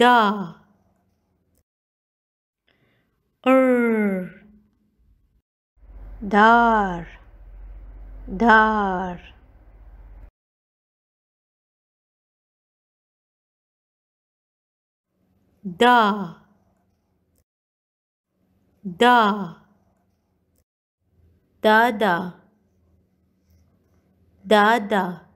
da er dar dar da da da da दादा